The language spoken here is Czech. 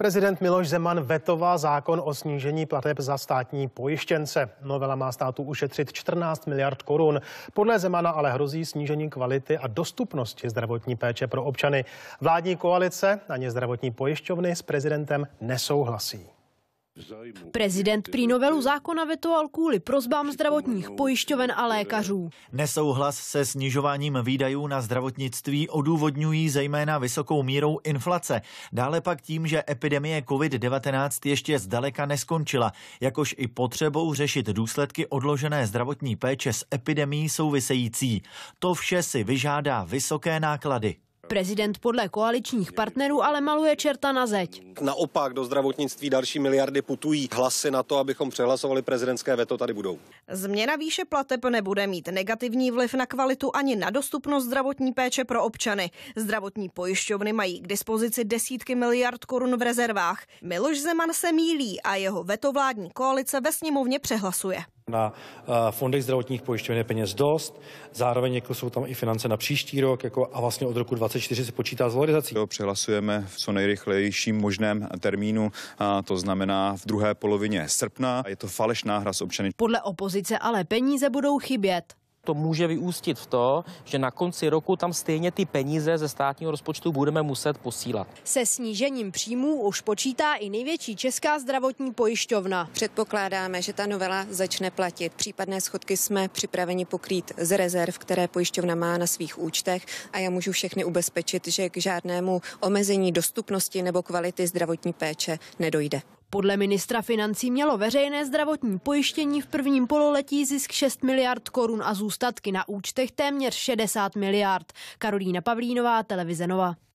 Prezident Miloš Zeman vetoval zákon o snížení plateb za státní pojištěnce. Novela má státu ušetřit 14 miliard korun. Podle Zemana ale hrozí snížení kvality a dostupnosti zdravotní péče pro občany. Vládní koalice ani zdravotní pojišťovny s prezidentem nesouhlasí. Prezident prý novelu zákona vetoval kvůli prozbám zdravotních pojišťoven a lékařů. Nesouhlas se snižováním výdajů na zdravotnictví odůvodňují zejména vysokou mírou inflace. Dále pak tím, že epidemie COVID-19 ještě zdaleka neskončila, jakož i potřebou řešit důsledky odložené zdravotní péče s epidemí související. To vše si vyžádá vysoké náklady. Prezident podle koaličních partnerů ale maluje čerta na zeď. Naopak do zdravotnictví další miliardy putují. Hlasy na to, abychom přehlasovali prezidentské veto, tady budou. Změna výše plateb nebude mít negativní vliv na kvalitu ani na dostupnost zdravotní péče pro občany. Zdravotní pojišťovny mají k dispozici desítky miliard korun v rezervách. Miloš Zeman se mílí a jeho veto vládní koalice ve sněmovně přehlasuje. Na eh, fondech zdravotních pojišťoven je peněz dost, zároveň jako jsou tam i finance na příští rok jako a vlastně od roku 2024 se počítá s valorizací. To přihlasujeme v co nejrychlejším možném termínu, a to znamená v druhé polovině srpna. Je to falešná hra s občany. Podle opozice ale peníze budou chybět. To může vyústit v to, že na konci roku tam stejně ty peníze ze státního rozpočtu budeme muset posílat. Se snížením příjmů už počítá i největší česká zdravotní pojišťovna. Předpokládáme, že ta novela začne platit. Případné schodky jsme připraveni pokrýt z rezerv, které pojišťovna má na svých účtech a já můžu všechny ubezpečit, že k žádnému omezení dostupnosti nebo kvality zdravotní péče nedojde. Podle ministra financí mělo veřejné zdravotní pojištění v prvním pololetí zisk 6 miliard korun a zůstatky na účtech téměř 60 miliard. Karolína Pavlínová, televize Nova.